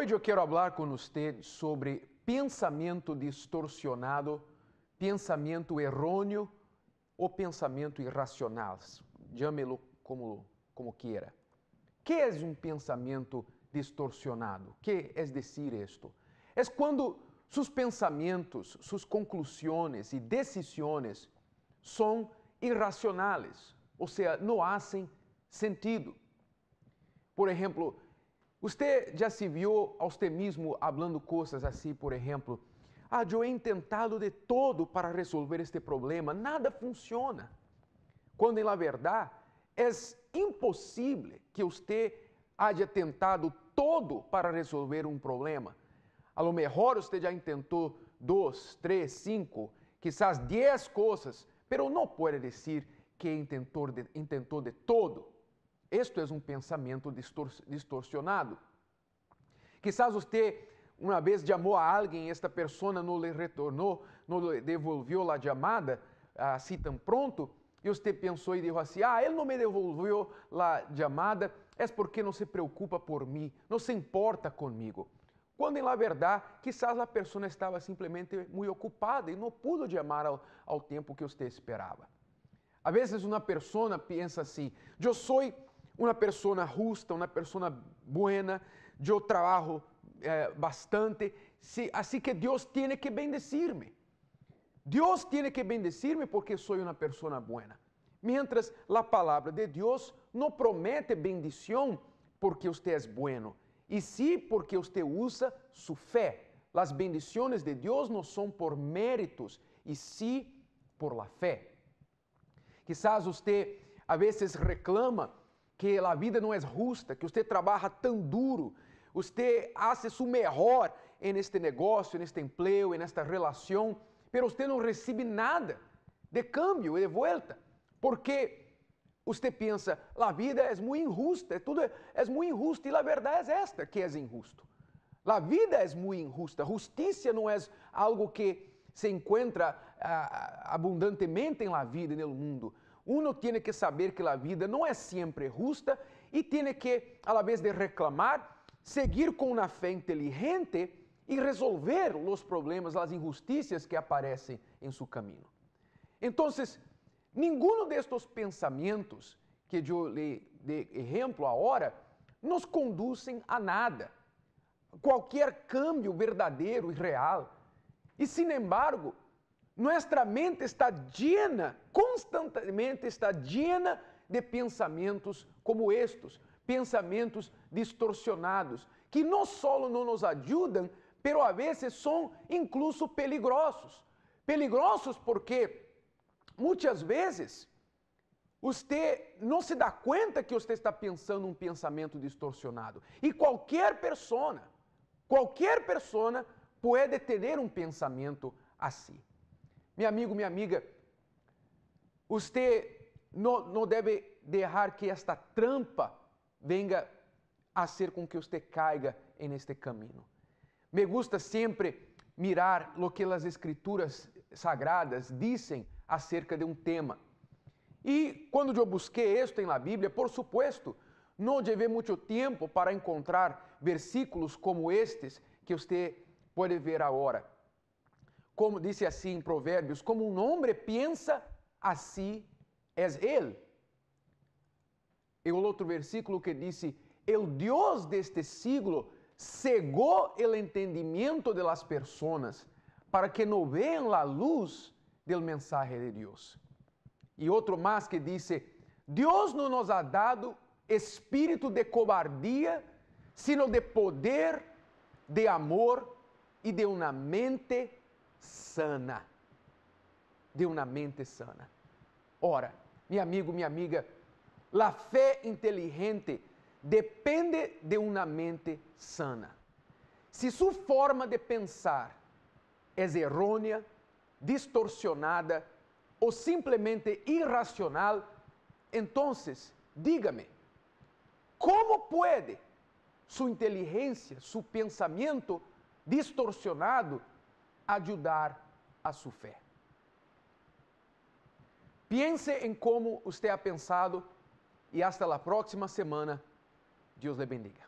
Hoje eu quero falar com você sobre pensamento distorcionado, pensamento errôneo ou pensamento irracional. Chame-lo como, como queira. Que é um pensamento distorcionado? Que é dizer isto? É quando seus pensamentos, suas conclusões e decisões são irracionais, ou seja, não fazem sentido. Por exemplo, você já se viu austemismo falando coisas assim, por exemplo? Ah, eu he tentado de todo para resolver este problema, nada funciona. Quando, na verdade, é impossível que você haja tentado todo para resolver um problema. A lo melhor você já tentou dois, três, cinco, quizás dez coisas, mas não pode dizer que tentou de, de todo é um pensamento pensamiento distorcionado. Quizás você, uma vez chamou a alguém, esta pessoa não lhe retornou, não lhe devolveu a chamada assim tão pronto, e você pensou e disse assim: Ah, ele não me devolveu a chamada, é porque não se preocupa por mim, não se importa comigo. Quando, na verdade, quizás a pessoa estava simplesmente muito ocupada e não pudo chamar ao, ao tempo que você esperava. Às vezes, uma pessoa pensa assim: Eu sou uma pessoa justa, uma pessoa buena, eu trabalho eh, bastante, sí, que Deus tem que bendecirme. Deus tem que bendecirme porque sou uma pessoa buena. Mientras a palavra de Deus não promete bendição porque você é bueno, e sí porque você usa sua fé. As bendições de Deus não são por méritos, e sí por la fe. Quizás você a vezes reclama que a vida não é justa, que você trabalha tão duro, você hace o melhor neste negócio, neste emprego, nesta relação, mas você não recebe nada de câmbio e de volta, porque você pensa, a vida é muito injusta, é tudo é, é muito injusto, e a verdade é esta que é injusto. A vida é muito injusta, justiça não é algo que se encontra ah, abundantemente na en vida e no mundo uno tiene que saber que la vida no es siempre justa y tiene que, a la vez de reclamar, seguir con una fe inteligente y resolver los problemas, las injusticias que aparecen en su camino. Entonces, ninguno de estos pensamientos que yo le de ejemplo ahora nos conducen a nada. Qualquer cambio verdadeiro e real. E, sin embargo, nossa mente está llena, constantemente está llena de pensamentos como estes, pensamentos distorcionados que não só não nos ajudam, pero a vezes são incluso peligrosos. Peligrosos porque muitas vezes você não se dá conta que você está pensando um pensamento distorcionado. E qualquer pessoa, qualquer pessoa pode ter um pensamento assim. Meu amigo, minha amiga, você não, deve deixar que esta trampa venha a ser com que você caiga em este caminho. Me gusta sempre mirar o que as escrituras sagradas dizem acerca de um tema. E quando eu busquei isto na Bíblia, por supuesto, não levei muito tempo para encontrar versículos como estes que você pode ver agora como disse assim em Provérbios, como um homem pensa, assim é ele. E o outro versículo que disse, o Deus deste siglo cegou o entendimento de las para que não vejam a luz del mensaje de Deus. E outro mais que disse, Deus não nos ha dado espírito de cobardia, sino de poder, de amor e de uma mente sana. De uma mente sana. Ora, meu amigo, minha amiga, la fé inteligente depende de uma mente sana. Se sua forma de pensar é errônea, distorcionada ou simplesmente irracional, então, diga-me, como pode sua inteligência, seu pensamento distorcionado ajudar a sua fé. Pense em como você ha pensado e hasta la próxima semana. Deus lhe bendiga.